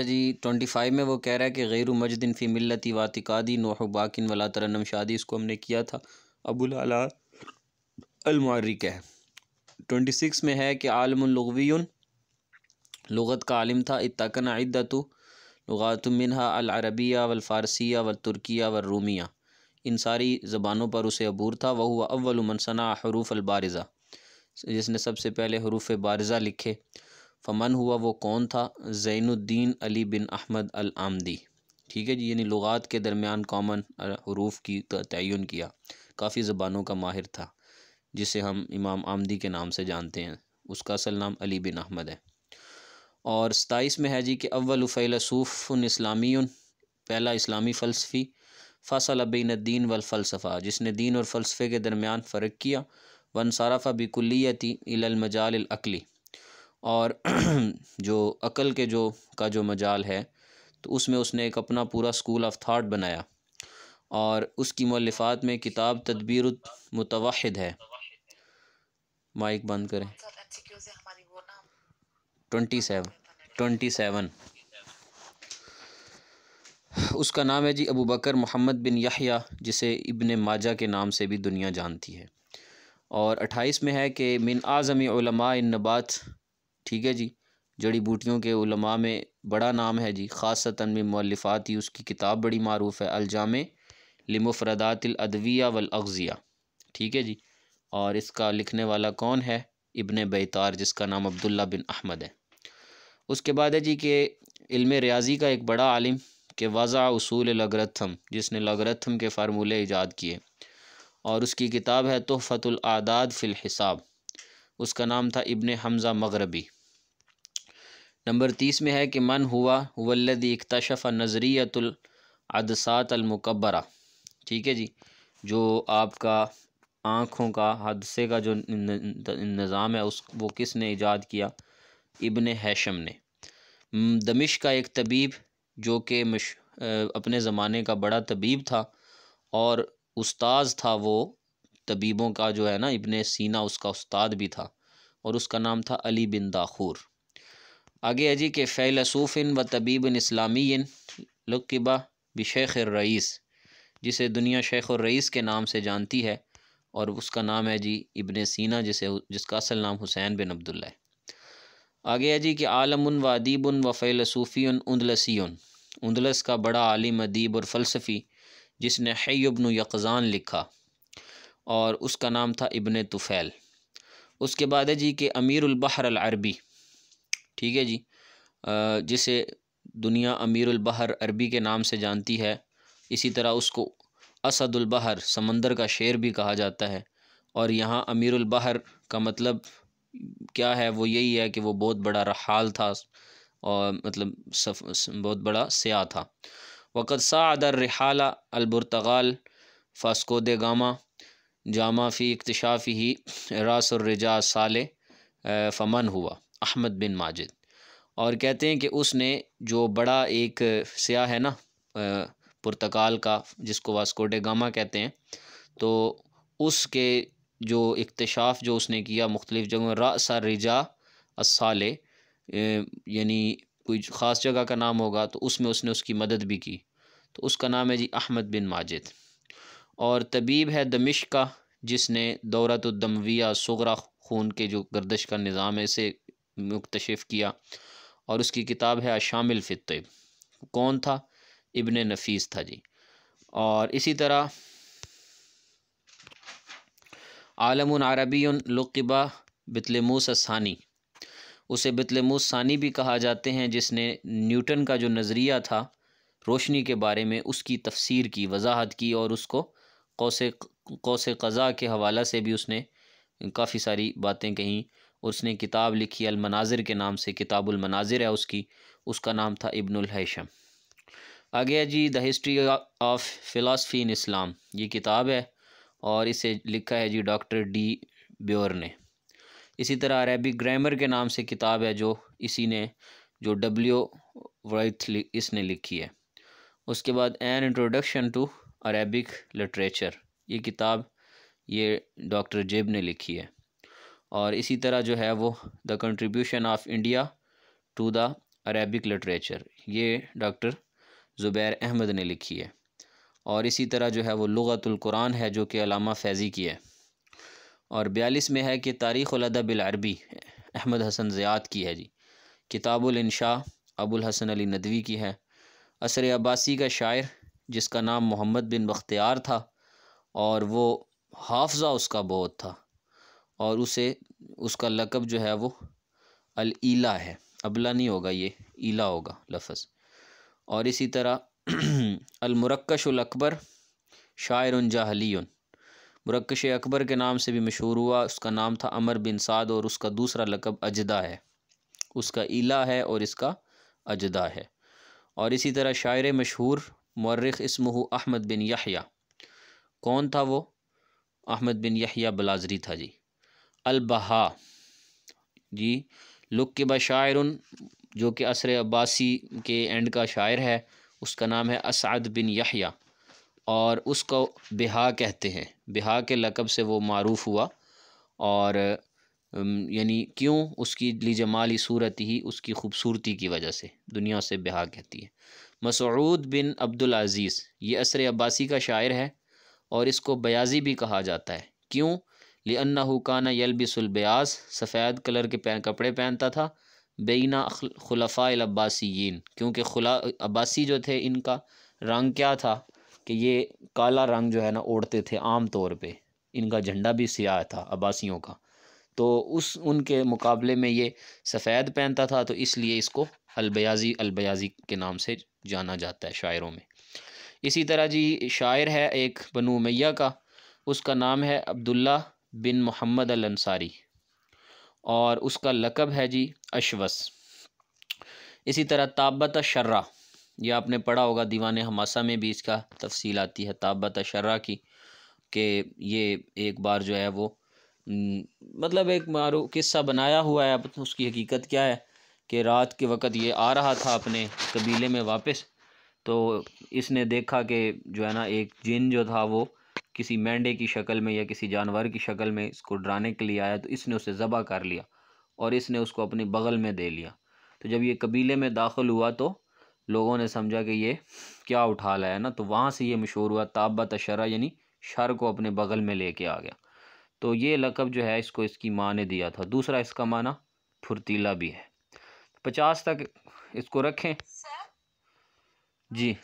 अच्छा G twenty five में वो कह रहा है कि गैर मजदिन फ़ी मिलती वातिकादी नोह बाकिन वला तरनम शादी इसको हमने किया था अबुल आला अलमारिक है ट्वेंटी सिक्स में है कि आलमलगवीन लगत का आलम था इतकन आदतु लगातमिनहा अलरबिया वलफ़ारसिया व तुर्किया रूमिया इन सारी ज़बानों पर उसे अबूर था वह हुआ अव्वल मनसना हरूफ अलबारज़ा जिसने सबसे पहले हरूफ बारज़ा लिखे फ़मन हुआ वो कौन था ज़ैनुद्दीन अली बिन अहमद अल आमदी ठीक है जी यानी लुगात के दरमियान कॉमन हरूफ की तयन किया काफ़ी ज़बानों का माहिर था जिसे हम इमाम आमदी के नाम से जानते हैं उसका असल नाम अली बिन अहमद है और सताईस में है जी कि अव्वल फ़ैलसूफ़न इस्लामी पहला इस्लामी फ़लसफ़ी फ़सल बीन वलफ़लसफ़ा जिसने दीन और फ़लसफ़े के दरमियान फ़र्क किया वन साराफ़ा बिकुल्लियती इलमजाल अकली और जो अक़ल के जो का जो मजाल है तो उसमें उसने एक अपना पूरा स्कूल ऑफ थाट बनाया और उसकी मल्लफ़ात में किताब तदबीर मुतवाद है माइक बंद करें ट्वेंटी सेवन ट्वेंटी सेवन उसका नाम है जी अबू बकर मोहम्मद बिन या जिसे इब्ने माजा के नाम से भी दुनिया जानती है और अट्ठाईस में है कि मिन आज़मी नबात ठीक है जी जड़ी बूटियों के उलमा में बड़ा नाम है जी खास में ही उसकी किताब बड़ी मरूफ़ है अलजाम लिमफ़रदातलअदविया वलअज़िया ठीक है जी और इसका लिखने वाला कौन है इबन बेतार जिसका नाम अब्दुल्ला बिन अहमद है उसके बाद है जी के इल्म रियाजी का एक बड़ा आलिम के वज़ा उसूल लगरथम जिसने लगरथम के फार्मूले ईजाद किए और उसकी किताब है तोहफ़तुल आदाद फ़िल हिसाब उसका नाम था इबन हमज़ा मगरबी नंबर तीस में है कि मन हुआ वल्लद इकतशफ़ नज़रियतुलदसात ठीक है जी जो आपका आँखों का हादसे का जो निज़ाम है उस वो किसने ईजाद किया इबन हैशम ने दमिश का एक तबीब जो कि अपने ज़माने का बड़ा तबीब था और उस्ताज था वो तबीबों का जो है ना इबन सीना उसका उस्ताद भी था और उसका नाम था अली बिन दाखूर आगे है जी के फ़ैलसूफ़िन व तबीबन इस्लामीन लुकबा बिशेख़ रईस जिसे दुनिया शेख और रईस के नाम से जानती है और उसका नाम है जी इबन सीना जिसे जिसका असल नाम हुसैन बिन अब्दुल्ल है आगे है जी कि आलमन व अदीबन व फ़ैलसूफ़ी उन्दलसियन उन्दलस का बड़ा आलिम अदीब और फ़लसफ़ी जिसने हैबन यकज़ान लिखा और उसका नाम था इबन तुफ़ैल उसके बाद है जी कि अमीरबहर अरबी ठीक है जी जिसे दुनिया अमीरबहर अरबी के नाम से जानती है इसी तरह उसको असदुलबहर समंदर का शेर भी कहा जाता है और यहाँ अमीरबहर का मतलब क्या है वो यही है कि वो बहुत बड़ा रहाल था और मतलब सफ, बहुत बड़ा सयाह था वक़्त अदर रिहाला अलबरतगाल फास्को दे गामा जामा फ़ी इकतशाफ़ी ही रासरजा साल फमन हुआ अहमद बिन माजिद और कहते हैं कि उसने जो बड़ा एक स्याह है ना पुर्तकाल का जिसको वास्कोडे गामा कहते हैं तो उसके जो इकतशाफ जो उसने किया मुख्तलिफ़ जगहों रासा रिजा असाले यानी कोई ख़ास जगह का नाम होगा तो उसमें उसने उसकी मदद भी की तो उसका नाम है जी अहमद बिन माजिद और तबीब है दमिश का जिसने तो दमविया सगरा खून के जो गर्दश का निज़ाम है इसे मुक्तशफ़ किया और उसकी किताब है अशामिल फ़ित कौन था इबन नफीस था जी और इसी तरह आलम अरबी लुकबा बितलमूस सानी उसे बितलमूस सानी भी कहा जाते हैं जिसने न्यूटन का जो नज़रिया था रोशनी के बारे में उसकी तफसीर की वजाहत की और उसको कौसे कौसे कज़ा के हवाला से भी उसने काफ़ी सारी बातें कहीं उसने किताब लिखी मनाजिर के नाम से किताबुलमनाजिर है उसकी उसका नाम था इब्नुलहैशम आगे है जी the history of philosophy in Islam ये किताब है और इसे लिखा है जी डॉक्टर डी ब्योर ने इसी तरह अरबी ग्रामर के नाम से किताब है जो इसी ने जो डब्ल्यू वर्थ इसने लिखी है उसके बाद an introduction to Arabic literature ये किताब ये डॉक्टर जेब ने लिखी है और इसी तरह जो है वो the contribution of India to the Arabic literature ये डॉक्टर ज़ुबैर अहमद ने लिखी है और इसी तरह जो है वो कुरान है जो कि अलामा फैज़ी की है और बयालीस में है कि तारीख़ बिल अरबी अहमद हसन ज़ियात की है जी किताबुल अबुल हसन अली नदवी की है असर अब्बासी का शायर जिसका नाम मोहम्मद बिन बख्तियार था और वो हाफजा उसका बहुत था और उसे उसका लकब जो है वो अल ईला है अबला नहीं होगा ये इला होगा लफज और इसी तरह अलमरक्कश अकबर शायर जाहली मरक्कश अकबर के नाम से भी मशहूर हुआ उसका नाम था अमर बिन साद और उसका दूसरा लकब अजदा है उसका इला है और इसका अजदा है और इसी तरह शायर मशहूर मर्रख इसमह अहमद बिन यहिया कौन था वो अहमद बिन यहिया बलाजरी था जी अलबहा जी लुक के शायर जो कि असर अब्बासी के एंड का शायर है उसका नाम है असद बिन यहिया और उसको बिहा कहते हैं बिहा के लकब से वो मरूफ़ हुआ और यानी क्यों उसकी ली जमाली सूरत ही उसकी खूबसूरती की वजह से दुनिया से बिहा कहती है मसूद बिन अब्दुल अज़ीज़ ये असर अब्बासी का शायर है और इसको बयाजी भी कहा जाता है क्यों लियन्ना हुकाना यलबिसब्याज सफ़ेद कलर के पहन कपड़े पहनता था बेना खुलफ़ा अब्बासीन क्योंकि खुला अब्बासी जो थे इनका रंग क्या था कि ये काला रंग जो है ना ओढ़ते थे आम तौर पे इनका झंडा भी सियाह था अब्बासियों का तो उस उनके मुकाबले में ये सफ़ेद पहनता था तो इसलिए इसको अलबयाजी अलबयाजी के नाम से जाना जाता है शायरों में इसी तरह जी शायर है एक बनु मैया का उसका नाम है अब्दुल्ला बिन मोहम्मद अल अंसारी और उसका लकब है जी अशवस इसी तरह ताबत शर्रा यह आपने पढ़ा होगा दीवान हमासा में भी इसका तफसील आती है ताबत शर्रा की कि ये एक बार जो है वो मतलब एक मारू किस्सा बनाया हुआ है अब तो उसकी हकीकत क्या है कि रात के वक़्त ये आ रहा था अपने कबीले में वापस तो इसने देखा कि जो है ना एक जिन जो था वो किसी मेंढे की शक्ल में या किसी जानवर की शक्ल में इसको डराने के लिए आया तो इसने उसे ज़बा कर लिया और इसने उसको अपने बगल में दे लिया तो जब ये कबीले में दाखिल हुआ तो लोगों ने समझा कि ये क्या उठा लाया ना तो वहाँ से ये मशहूर हुआ ताबा तशरा यानी शर को अपने बगल में लेके आ गया तो ये लकब जो है इसको इसकी माँ ने दिया था दूसरा इसका माना फुर्तीला भी है पचास तक इसको रखें जी